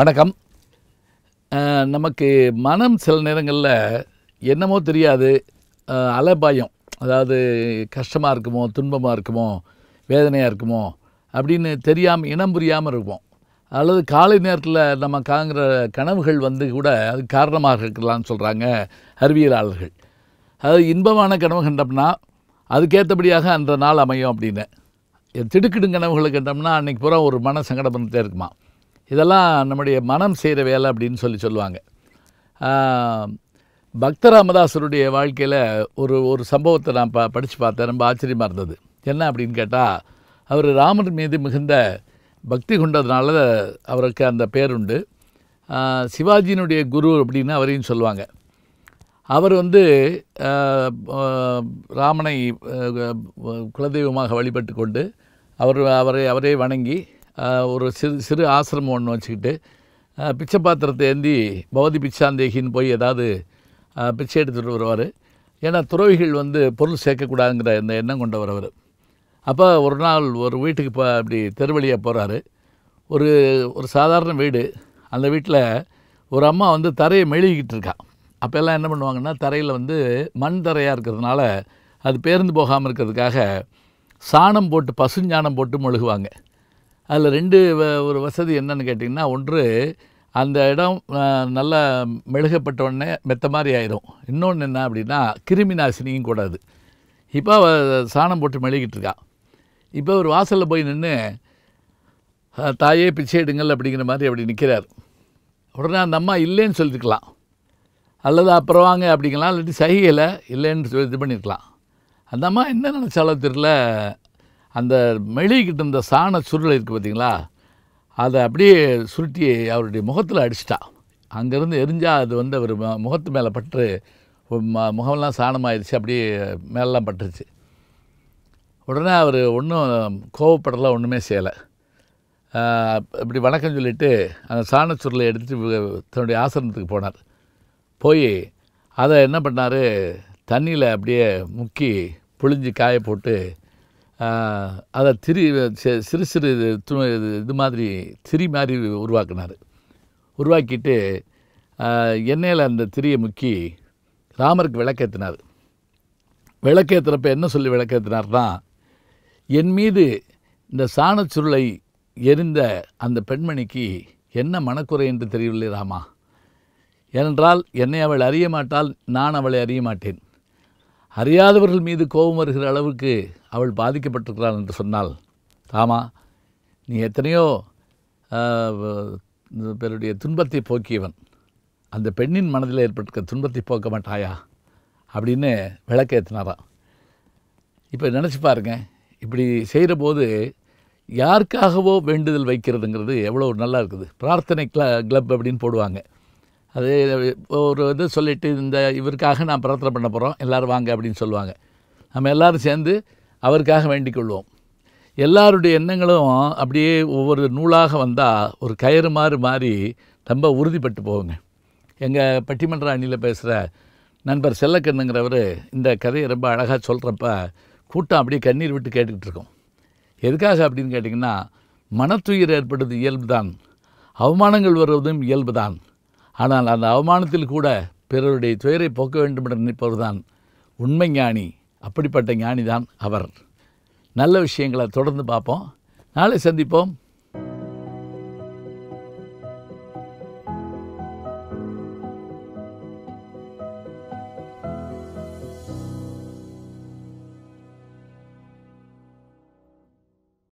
வணக்கம் நமக்கு மனம் சில நேரங்களில் என்னமோ தெரியாது அலபாயம் அதாவது கஷ்டமாக இருக்குமோ துன்பமாக இருக்குமோ வேதனையாக இருக்குமோ அப்படின்னு தெரியாமல் இனம் புரியாமல் இருப்போம் அல்லது காலை நேரத்தில் நம்ம காங்கிற கனவுகள் வந்து கூட அது காரணமாக இருக்கலாம்னு சொல்கிறாங்க அறிவியலாளர்கள் அது இன்பமான கனவு கண்டோம்னா அதுக்கேற்றபடியாக அந்த நாள் அமையும் அப்படின்னு திடுக்கிடும் கனவுகளை கண்டோம்னா அன்றைக்கி பூரா ஒரு மன சங்கடப்பட்டே இருக்குமா இதெல்லாம் நம்முடைய மனம் செய்கிற வேலை அப்படின்னு சொல்லி சொல்லுவாங்க பக்த ராமதாசருடைய வாழ்க்கையில் ஒரு ஒரு சம்பவத்தை நான் ப படித்து பார்த்தேன் ரொம்ப ஆச்சரியமாக இருந்தது என்ன அப்படின்னு கேட்டால் அவர் ராமர் மீது மிகுந்த பக்தி கொண்டதுனால அவருக்கு அந்த பேருண்டு சிவாஜியினுடைய குரு அப்படின்னு அவரையும் சொல்லுவாங்க அவர் வந்து ராமனை குலதெய்வமாக வழிபட்டு கொண்டு அவர் அவரை அவரே வணங்கி ஒரு சிறு சிறு ஆசிரமம் ஒன்று வச்சுக்கிட்டு பிச்சை பாத்திரத்தை ஏந்தி பௌதி பிச்சாந்தேகின்னு போய் ஏதாவது பிச்சை எடுத்துகிட்டு வருவார் ஏன்னா துறவிகள் வந்து பொருள் சேர்க்கக்கூடாதுங்கிற இந்த எண்ணம் கொண்டு வரவர் அப்போ ஒரு நாள் ஒரு வீட்டுக்கு இப்போ அப்படி தெருவழியாக போகிறாரு ஒரு ஒரு சாதாரண வீடு அந்த வீட்டில் ஒரு அம்மா வந்து தரையை மெழுகிக்கிட்டு இருக்கா அப்போ எல்லாம் என்ன பண்ணுவாங்கன்னா தரையில் வந்து மண் தரையாக இருக்கிறதுனால அது பேருந்து போகாமல் இருக்கிறதுக்காக சாணம் போட்டு பசுஞ்சாணம் போட்டு மொழுகுவாங்க அதில் ரெண்டு ஒரு வசதி என்னன்னு கேட்டிங்கன்னா ஒன்று அந்த இடம் நல்லா மெழுகப்பட்ட உடனே மெத்த மாதிரி ஆயிரும் இன்னொன்று என்ன அப்படின்னா கிருமி நாசினியும் கூடாது இப்போ சாணம் போட்டு மெழுகிட்டு இருக்கான் இப்போ ஒரு வாசலில் போய் நின்று தாயே பிச்சை எடுங்கள் அப்படிங்கிற மாதிரி அப்படி நிற்கிறார் உடனே அந்த அம்மா இல்லைன்னு சொல்லியிருக்கலாம் அல்லது அப்புறம் வாங்க அப்படிங்கலாம் இல்லாட்டி சகையில் இல்லைன்னு சொல்லி இது பண்ணியிருக்கலாம் அந்த அம்மா என்ன நினச்சாலும் தெரில அந்த மெழுகிட்ட இருந்த சாண சுருள் இருக்குது பார்த்திங்களா அதை அப்படியே சுருட்டி அவருடைய முகத்தில் அடிச்சிட்டா அங்கேருந்து எரிஞ்சால் அது வந்து அவர் முகத்து மேலே பட்டு முகமெல்லாம் சாணமாயிடுச்சு அப்படியே மேலெலாம் பட்டுருச்சு உடனே அவர் ஒன்றும் கோவப்படலாம் ஒன்றுமே செய்யலை இப்படி வணக்கம் சொல்லிவிட்டு அந்த சாண சுருளை எடுத்துகிட்டு தன்னுடைய ஆசிரமத்துக்கு போனார் போய் அதை என்ன பண்ணார் தண்ணியில் அப்படியே முக்கி புழிஞ்சு காய போட்டு அதை திரி சிறு சிறு இது இது மாதிரி திரி மாதிரி உருவாக்கினார் உருவாக்கிட்டு எண்ணெயில் அந்த திரியை முக்கி ராமருக்கு விளக்கேற்றினார் விளக்கேற்றுறப்ப என்ன சொல்லி விளக்கேற்றினார்னா என் மீது இந்த சாணச்சுருளை எரிந்த அந்த பெண்மணிக்கு என்ன மனக்குறை என்று தெரியவில்லை ராமா ஏனென்றால் என்னை அவள் அறிய மாட்டால் நான் அவளை அறிய மாட்டேன் அறியாதவர்கள் மீது கோபம் வருகிற அளவுக்கு அவள் பாதிக்கப்பட்டிருக்கிறாள் என்று சொன்னால் ஆமா நீ எத்தனையோ பேருடைய துன்பத்தை போக்கியவன் அந்த பெண்ணின் மனதில் ஏற்பட்டிருக்க துன்பத்தை போக்க மாட்டாயா அப்படின்னு விளக்கேற்றினாராம் இப்போ நினச்சி பாருங்க இப்படி செய்கிற போது யாருக்காகவோ வேண்டுதல் வைக்கிறதுங்கிறது எவ்வளோ நல்லா இருக்குது பிரார்த்தனை கிள கிளப் அப்படின்னு போடுவாங்க அது ஒரு இது சொல்லிவிட்டு இந்த இவருக்காக நான் பிரார்த்தனை பண்ண போகிறோம் எல்லோரும் வாங்க அப்படின்னு சொல்லுவாங்க நம்ம எல்லோரும் சேர்ந்து அவருக்காக வேண்டிக் கொள்வோம் எல்லாருடைய எண்ணங்களும் அப்படியே ஒவ்வொரு நூலாக வந்தால் ஒரு கயிறு மாறு மாறி ரொம்ப உறுதிப்பட்டு போகுங்க எங்கள் பட்டிமன்ற அணியில் பேசுகிற நண்பர் செல்லக்கண்ணுங்கிறவர் இந்த கதையை ரொம்ப அழகாக சொல்கிறப்ப கூட்டம் அப்படியே கண்ணீர் விட்டு கேட்டுக்கிட்டு இருக்கோம் எதுக்காக அப்படின்னு கேட்டிங்கன்னா மனத்துயிர் ஏற்படுது இயல்பு தான் அவமானங்கள் வருவதும் இயல்பு தான் ஆனால் அந்த அவமானத்தில் கூட பிறருடைய துயரை போக்க வேண்டும் என்று நினைப்பவர் தான் உண்மை ஞானி அப்படிப்பட்ட ஞானி தான் அவர் நல்ல விஷயங்களை தொடர்ந்து பார்ப்போம் நாளை சந்திப்போம்